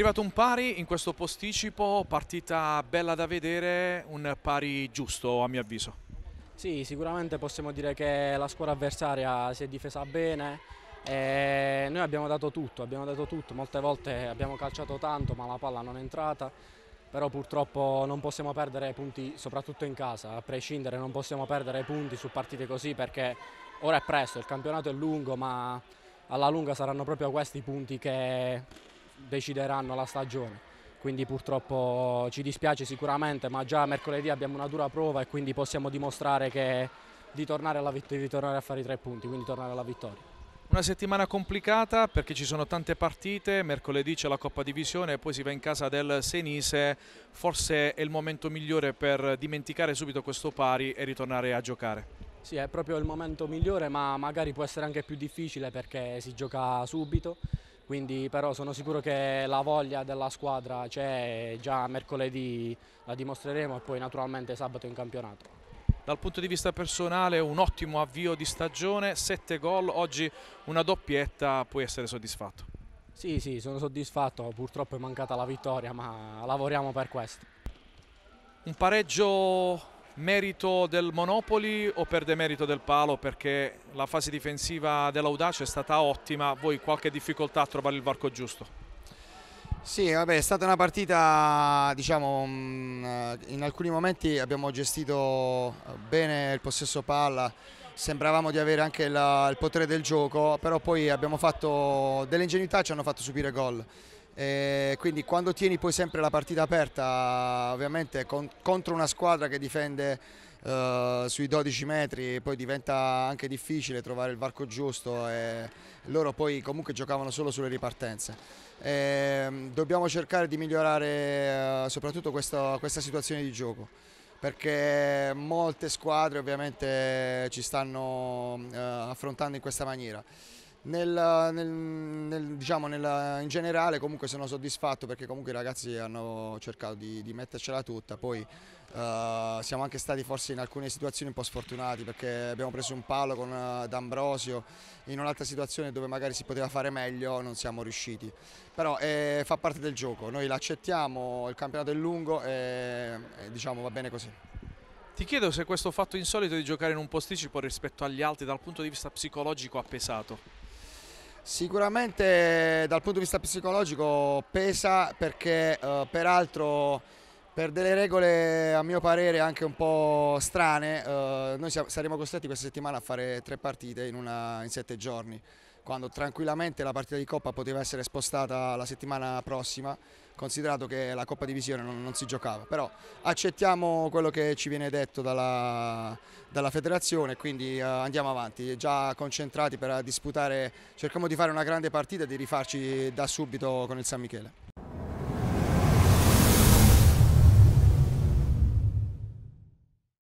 arrivato un pari in questo posticipo, partita bella da vedere, un pari giusto a mio avviso. Sì, sicuramente possiamo dire che la squadra avversaria si è difesa bene, noi abbiamo dato tutto, abbiamo dato tutto, molte volte abbiamo calciato tanto ma la palla non è entrata, però purtroppo non possiamo perdere punti soprattutto in casa, a prescindere non possiamo perdere punti su partite così perché ora è presto, il campionato è lungo ma alla lunga saranno proprio questi i punti che decideranno la stagione. Quindi purtroppo ci dispiace sicuramente, ma già mercoledì abbiamo una dura prova e quindi possiamo dimostrare che di tornare, di tornare a fare i tre punti, quindi tornare alla vittoria. Una settimana complicata perché ci sono tante partite, mercoledì c'è la Coppa Divisione e poi si va in casa del Senise, forse è il momento migliore per dimenticare subito questo pari e ritornare a giocare. Sì, è proprio il momento migliore ma magari può essere anche più difficile perché si gioca subito quindi però sono sicuro che la voglia della squadra c'è, già mercoledì la dimostreremo e poi naturalmente sabato in campionato. Dal punto di vista personale un ottimo avvio di stagione, 7 gol, oggi una doppietta, puoi essere soddisfatto? Sì, sì, sono soddisfatto, purtroppo è mancata la vittoria ma lavoriamo per questo. Un pareggio merito del Monopoli o per demerito del palo perché la fase difensiva dell'Audace è stata ottima, voi qualche difficoltà a trovare il varco giusto? Sì, vabbè, è stata una partita, diciamo, mm, in alcuni momenti abbiamo gestito bene il possesso palla, sembravamo di avere anche la, il potere del gioco, però poi abbiamo fatto delle ingenuità e ci hanno fatto subire gol. E eh, quindi quando tieni poi sempre la partita aperta ovviamente con, contro una squadra che difende eh, sui 12 metri poi diventa anche difficile trovare il varco giusto e loro poi comunque giocavano solo sulle ripartenze e ehm, dobbiamo cercare di migliorare eh, soprattutto questa, questa situazione di gioco perché molte squadre ovviamente ci stanno eh, affrontando in questa maniera nel, nel, nel, diciamo in generale comunque sono soddisfatto perché comunque i ragazzi hanno cercato di, di mettercela tutta, poi eh, siamo anche stati forse in alcune situazioni un po' sfortunati perché abbiamo preso un palo con uh, D'Ambrosio in un'altra situazione dove magari si poteva fare meglio non siamo riusciti, però eh, fa parte del gioco, noi l'accettiamo, il campionato è lungo e, e diciamo va bene così. Ti chiedo se questo fatto insolito di giocare in un posticipo rispetto agli altri dal punto di vista psicologico ha pesato. Sicuramente dal punto di vista psicologico pesa perché eh, peraltro per delle regole a mio parere anche un po' strane eh, noi saremo costretti questa settimana a fare tre partite in, una, in sette giorni quando tranquillamente la partita di Coppa poteva essere spostata la settimana prossima, considerato che la Coppa Divisione non, non si giocava. Però accettiamo quello che ci viene detto dalla, dalla federazione, quindi uh, andiamo avanti, già concentrati per disputare, cerchiamo di fare una grande partita e di rifarci da subito con il San Michele.